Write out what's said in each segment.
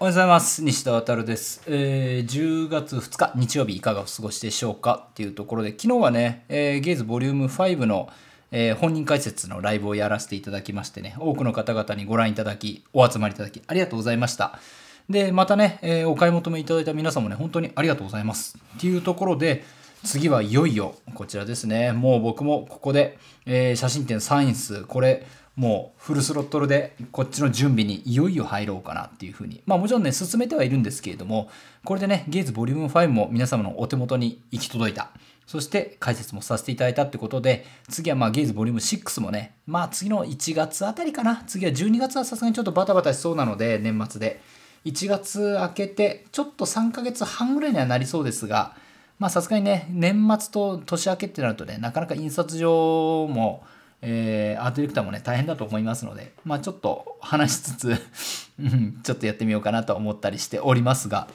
おはようございます。西田渉です、えー、10月2日日曜日いかがお過ごしでしょうかっていうところで、昨日はね、えー、ゲイズボリューム5の、えー、本人解説のライブをやらせていただきましてね、多くの方々にご覧いただき、お集まりいただき、ありがとうございました。で、またね、えお買い求めいただいた皆さんもね、本当にありがとうございます。っていうところで、次はいよいよこちらですね。もう僕もここで、え写真展サインス、これ、もうフルスロットルでこっちの準備にいよいよ入ろうかなっていうふうにまあもちろんね進めてはいるんですけれどもこれでねゲイズボリューム5も皆様のお手元に行き届いたそして解説もさせていただいたってことで次はまあゲイズボリューム6もねまあ次の1月あたりかな次は12月はさすがにちょっとバタバタしそうなので年末で1月明けてちょっと3ヶ月半ぐらいにはなりそうですがまあさすがにね年末と年明けってなるとねなかなか印刷上もえー、アートディレクターもね、大変だと思いますので、まあちょっと話しつつ うん、ちょっとやってみようかなと思ったりしておりますが、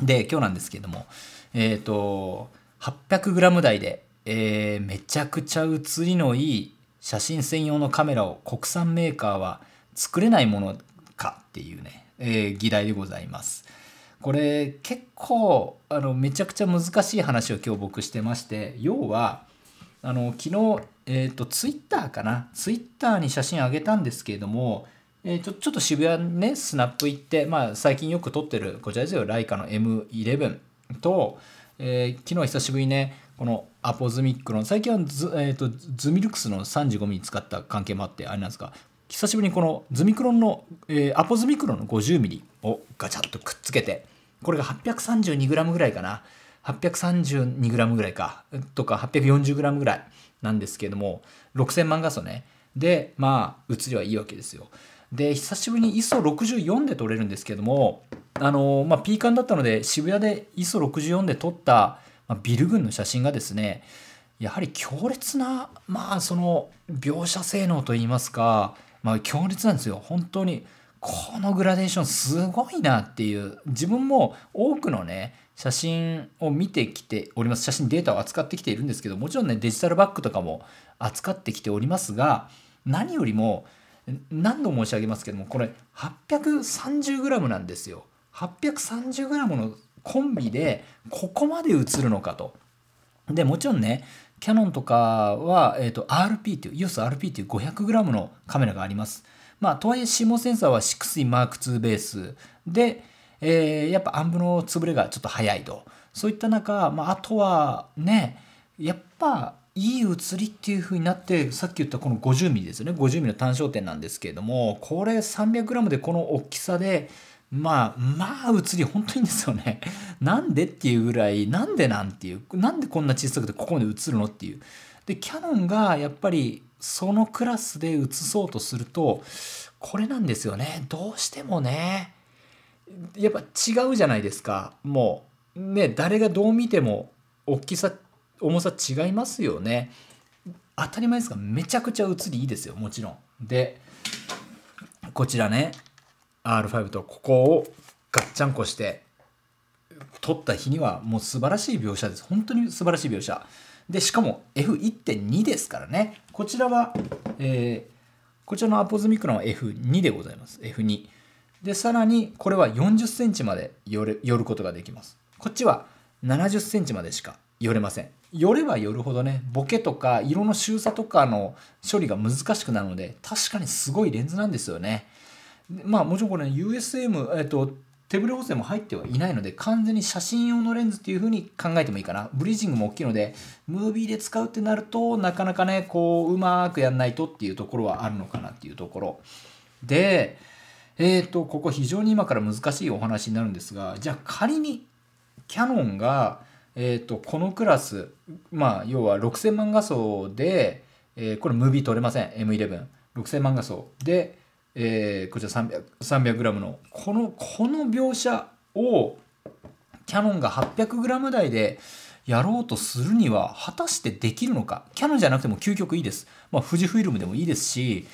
で、今日なんですけども、えっ、ー、と、800g 台で、えー、めちゃくちゃ写りのいい写真専用のカメラを国産メーカーは作れないものかっていうね、えー、議題でございます。これ結構あのめちゃくちゃ難しい話を今日僕してまして要はあの昨日、えーと、ツイッターかなツイッターに写真あげたんですけれども、えー、ちょちょっと渋谷にねスナップ行って、まあ、最近よく撮ってるこちらですよライカの M11 と、えー、昨日は久しぶりにねこのアポズミックの最近はズ,、えーと、ズミルクスの 35mm 使った関係もあってあれなんですか久しぶりにこのズミクロンの、えー、アポズミクロンの 50mm をガチャッとくっつけてこれが 832g ぐらいかな 832g ぐらいかとか 840g ぐらいなんですけども6000万画素ねでまあ写りはいいわけですよで久しぶりに ISO64 で撮れるんですけどもあのまあ P 館だったので渋谷で ISO64 で撮った、まあ、ビル群の写真がですねやはり強烈なまあその描写性能といいますかまあ強烈なんですよ本当にこのグラデーションすごいなっていう自分も多くのね写真を見てきております写真データを扱ってきているんですけどもちろんねデジタルバッグとかも扱ってきておりますが何よりも何度申し上げますけどもこれ 830g なんですよ 830g のコンビでここまで映るのかと。でもちろんねキャノンとかは、えーと、RP という EOSRP という 500g のカメラがあります。まあ、とはいえ CMOS センサーは 6E Mark II ベースで、えー、やっぱアンブの潰れがちょっと早いとそういった中、まあ、あとはねやっぱいい写りっていう風になってさっき言ったこの 50mm ですよね 50mm の単焦点なんですけれどもこれ 300g でこの大きさでまあまあ写り本当にですよね なんでっていうぐらいなんでなんていうなんでこんな小さくてここまで写るのっていうでキャノンがやっぱりそのクラスで写そうとするとこれなんですよねどうしてもねやっぱ違うじゃないですかもうね誰がどう見ても大きさ重さ違いますよね当たり前ですがめちゃくちゃ写りいいですよもちろんでこちらね R5 とここをガッチャンコして撮った日にはもう素晴らしい描写です本当に素晴らしい描写でしかも F1.2 ですからねこちらは、えー、こちらのアポズミクロンは F2 でございます F2 でさらにこれは4 0ンチまで寄る寄ることができますこっちは7 0ンチまでしか寄れません寄れば寄るほどねボケとか色の収差とかの処理が難しくなるので確かにすごいレンズなんですよねまあもちろんこれ、USM、えっと、手ブレ補正も入ってはいないので完全に写真用のレンズっていう風に考えてもいいかなブリージングも大きいのでムービーで使うってなるとなかなかねこううまくやんないとっていうところはあるのかなっていうところでえーと、ここ非常に今から難しいお話になるんですが、じゃあ仮にキヤノンが、えーと、このクラス、まあ、要は6000万画素で、えー、これムービー撮れません、M11。6000万画素で、えー、こちら 300g 300のこのこの描写をキヤノンが 800g 台でやろうとするには果たしてできるのかキヤノンじゃなくても究極いいです、まあ、富士フイルムでもいいですし、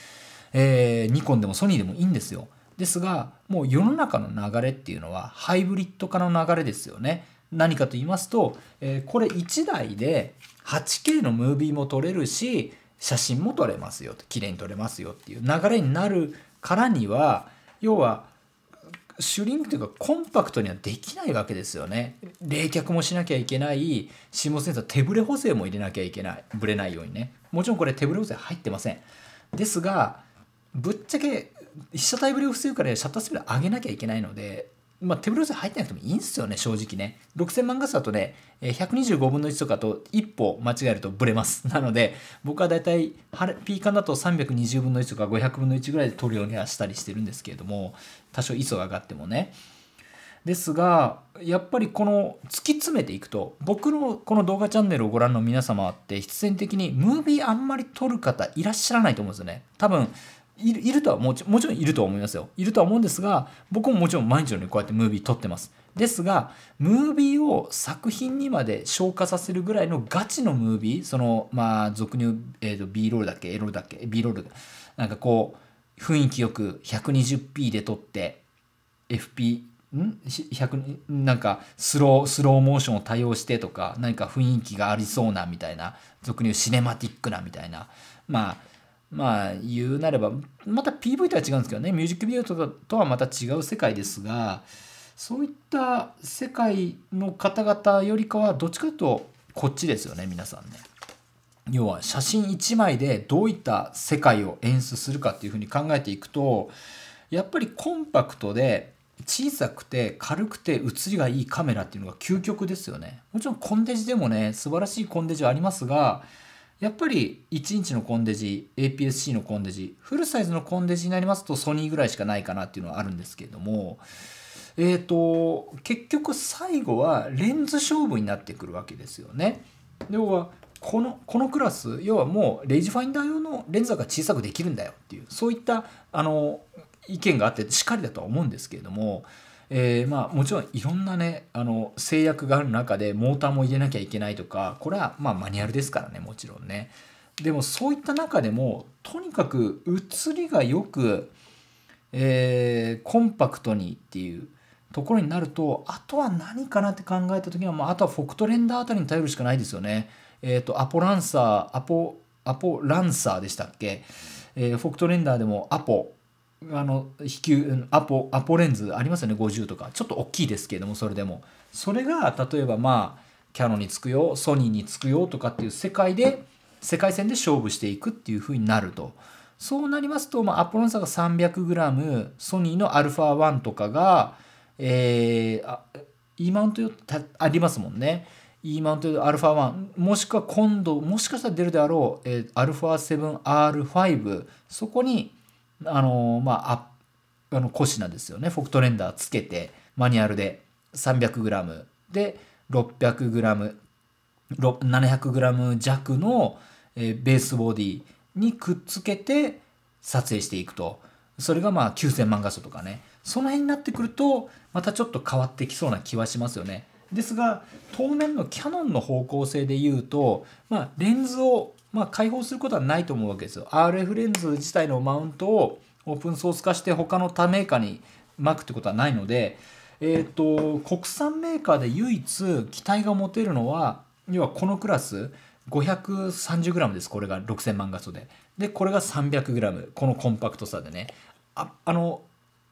えー、ニコンでもソニーでもいいんですよですがもう世の中の流れっていうのはハイブリッド化の流れですよね。何かと言いますと、えー、これ1台で 8K のムービーも撮れるし写真も撮れますよと綺麗に撮れますよっていう流れになるからには要はシュリンクというかコンパクトにはできないわけですよね。冷却もしなきゃいけない、シモセンサー手ぶれ補正も入れなきゃいけない、ぶれないようにね。もちろんこれ手ぶれ補正入ってません。ですが、ぶっちゃけ被写体ぶりを防ぐからシャッタースピード上げなきゃいけないので、まあ、手ブレ数入ってなくてもいいんですよね、正直ね。6000万画素だとね、125分の1とかと一歩間違えるとブレます。なので、僕はだいたいピーカンだと320分の1とか500分の1ぐらいで撮るようにはしたりしてるんですけれども、多少 ISO が上がってもね。ですがやっぱりこの突き詰めていくと僕のこの動画チャンネルをご覧の皆様って必然的にムービーあんまり撮る方いらっしゃらないと思うんですよね多分いるとはもちもちろんいると思いますよ。いるとは思うんですが、僕ももちろん毎日のようにこうやってムービー撮ってます。ですが、ムービーを作品にまで消化させるぐらいのガチのムービー、その、まあ、俗に言う、えー、と B ロールだっけ、A ロールだっけ、B ロール、なんかこう、雰囲気よく 120p で撮って、FP、んなんかスロー、スローモーションを多用してとか、何か雰囲気がありそうなみたいな、俗に言うシネマティックなみたいな、まあ、まあ言うなれば、また PV とは違うんですけどね、ミュージックビデオとはまた違う世界ですが、そういった世界の方々よりかは、どっちかというとこっちですよね、皆さんね。要は写真1枚でどういった世界を演出するかっていうふうに考えていくと、やっぱりコンパクトで小さくて軽くて写りがいいカメラっていうのが究極ですよね。もちろんコンデジでもね、素晴らしいコンデジはありますが、やっぱり1インチのコンデジ APS-C のコンデジフルサイズのコンデジになりますとソニーぐらいしかないかなっていうのはあるんですけれどもえーと、と結局最後はレンズ勝負になってくるわけですよね。要はこのこのクラス要はもうレイジファインダー用のレンズが小さくできるんだよっていうそういったあの意見があってしっかりだとは思うんですけれどもえー、まあ、もちろんいろんなねあの制約がある中でモーターも入れなきゃいけないとかこれはまマニュアルですからねもちろんねでもそういった中でもとにかく写りがよく、えー、コンパクトにっていうところになるとあとは何かなって考えた時には、まあ、あとはフォクトレンダーあたりに頼るしかないですよねえっ、ー、とアポランサーアポアポランサーでしたっけ、えー、フォクトレンダーでもアポあの飛球アポアポレンズありますよね50とかちょっと大きいですけれどもそれでもそれが例えばまあキャノンにつくよソニーにつくよとかっていう世界で世界戦で勝負していくっていうふうになるとそうなりますと、まあ、アポロンサが 300g ソニーの α1 とかが、えー、あ E マウントありますもんね E マウント α1 もしくは今度もしかしたら出るであろう、えー、α7R5 そこにあのまあ、あの、コシナですよね。フォクトレンダーつけて、マニュアルで 300g で 600g、700g 弱のベースボディにくっつけて撮影していくと。それがまあ9000万画素とかね。その辺になってくると、またちょっと変わってきそうな気はしますよね。ですが、当面のキャノンの方向性で言うと、まあ、レンズをまあ、解放することはないと思うわけですよ。RF レンズ自体のマウントをオープンソース化して他の他メーカーに巻くってことはないので、えーと、国産メーカーで唯一期待が持てるのは要はこのクラス 530g ですこれが6000万画素ででこれが 300g このコンパクトさでねああの、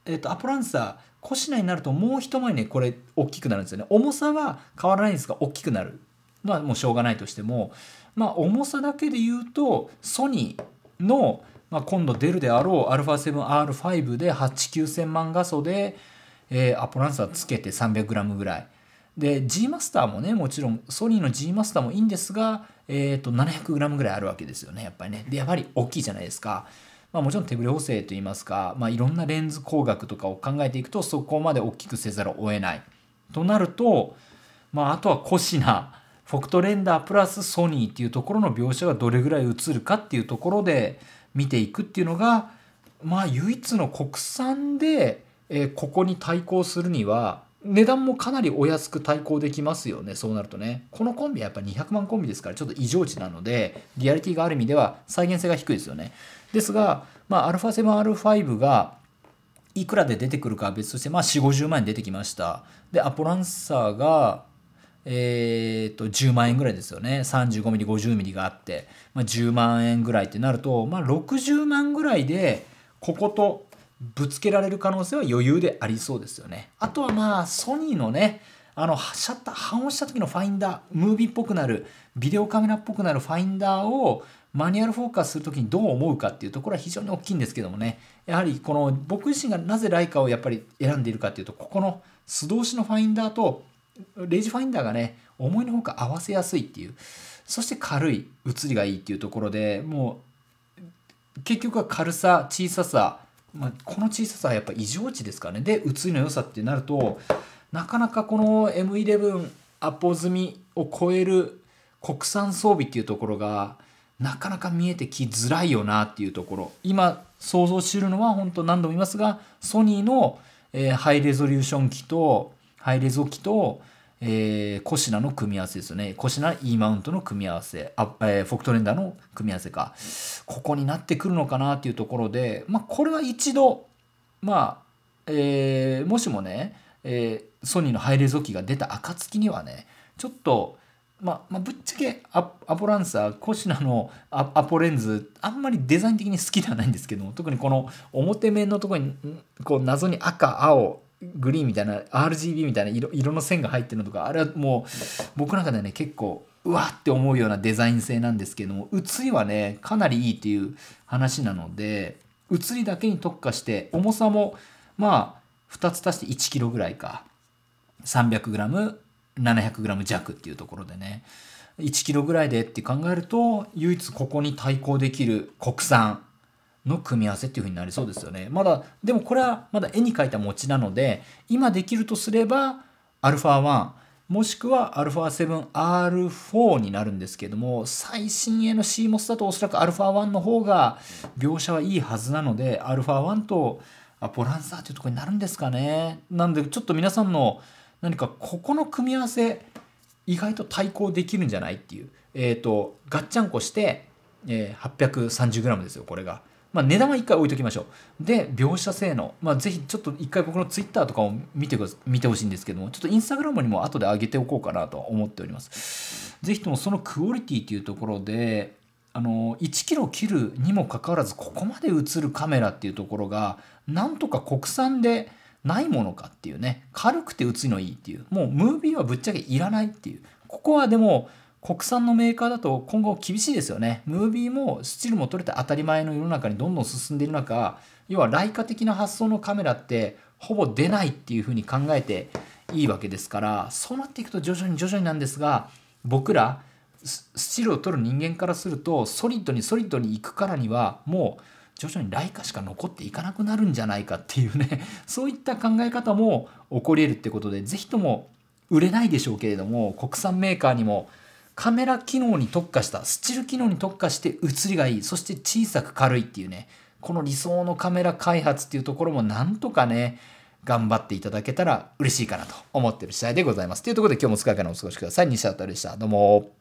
えーと、アポランサーコシになるともう一回りねこれ大きくなるんですよね重さは変わらないんですが大きくなるもうしょうがないとしても、まあ、重さだけで言うとソニーの、まあ、今度出るであろう α7R5 で89000万画素で、えー、アポランサーつけて 300g ぐらい。で G マスターもねもちろんソニーの G マスターもいいんですが、えーと、700g ぐらいあるわけですよねやっぱりねでやっぱり大きいじゃないですか、まあ、もちろん手ぶれ補正といいますか、まあ、いろんなレンズ工学とかを考えていくとそこまで大きくせざるを得ないとなると、まあ、あとはコシナフォクトレンダープラスソニーっていうところの描写がどれぐらい映るかっていうところで見ていくっていうのがまあ唯一の国産で、えここに対抗するには値段もかなりお安く対抗できますよね、そうなるとね。このコンビはやっぱ200万コンビですから、ちょっと異常値なので、リアリティがある意味では再現性が低いですよね。ですが、まあ、α7R5 がいくらで出てくるかは別として、まあ、4、50万円出てきました。で、アポランサーが、えー、と10万円ぐらいですよね 35mm50mm があって、まあ、10万円ぐらいってなると、まあ、60万ぐらいでこことぶつけられる可能性は余裕でありそうですよねあとはまあソニーのねあのシャッター反応した時のファインダームービーっぽくなるビデオカメラっぽくなるファインダーをマニュアルフォーカスする時にどう思うかっていうところは非常に大きいんですけどもねやはりこの僕自身がなぜライカをやっぱり選んでいるかっていうとここの素通しのファインダーとレジファインダーがね、思いのほか合わせやすいっていう。そして軽い、写りがいいっていうところでもう、結局は軽さ、小ささ、まあ、この小ささはやっぱ異常値ですからね。で、写りの良さってなると、なかなかこの M11 アポ済みを超える国産装備っていうところが、なかなか見えてきづらいよなっていうところ。今、想像してるのは本当何度も言いますが、ソニーの、えー、ハイレゾリューション機と、ハイレゾ機と、えー、コシナの組み合わせですよね。コシナ E マウントの組み合わせ、あえー、フォクトレンダーの組み合わせか。ここになってくるのかなっていうところで、まあ、これは一度、まあ、えー、もしもね、えー、ソニーのハイレゾ機が出た暁にはね、ちょっと、まあ、まあ、ぶっちゃけアアポランサー、コシナのアアポレンズ、あんまりデザイン的に好きではないんですけども、特にこの表面のところに、こう謎に赤、青、グリーンみたいな RGB みたいな色色の線が入ってるのとかあれはもう僕の中ではね結構うわって思うようなデザイン性なんですけども写りはねかなりいいっていう話なので写りだけに特化して重さもまあ2つ足して 1kg ぐらいか 300g700g 弱っていうところでね 1kg ぐらいでって考えると唯一ここに対抗できる国産の組み合わせっていう風になりそうですよね。まだ、でもこれはまだ絵に描いた餅なので、今できるとすれば、α1、もしくは α7R4 になるんですけども、最新鋭の CMOS だとおそらく α1 の方が描写はいいはずなので、α1 とポランサーというところになるんですかね。なんで、ちょっと皆さんの何かここの組み合わせ、意外と対抗できるんじゃないっていう。えっ、ー、と、ガッチャンコして、えー、830g ですよ、これが。まあ、値段は一回置いときましょう。で、描写性能。まあ、ぜひちょっと一回僕のツイッターとかを見て見てほしいんですけども、ちょっとインスタグラムにも後で上げておこうかなと思っております。ぜひともそのクオリティというところで、あの1キロ切るにもかかわらずここまで映るカメラっていうところがなんとか国産でないものかっていうね軽くて映るのいいっていうもうムービーはぶっちゃけいらないっていうここはでも国産のメーカーだと今後厳しいですよね。ムービーもスチルも撮れて当たり前の世の中にどんどん進んでいる中、要はライカ的な発想のカメラってほぼ出ないっていうふうに考えていいわけですから、そうなっていくと徐々に徐々になんですが、僕らスチルを撮る人間からすると、ソリッドにソリッドに行くからにはもう徐々にライカしか残っていかなくなるんじゃないかっていうね そういった考え方も起こり得るってことで是非とも売れないでしょうけれども国産メーカーにもカメラ機能に特化した、スチル機能に特化して写りがいい、そして小さく軽いっていうね、この理想のカメラ開発っていうところもなんとかね、頑張っていただけたら嬉しいかなと思ってる次第でございます。というところで今日もお疲れからお過ごしください。西畑でした。どうも。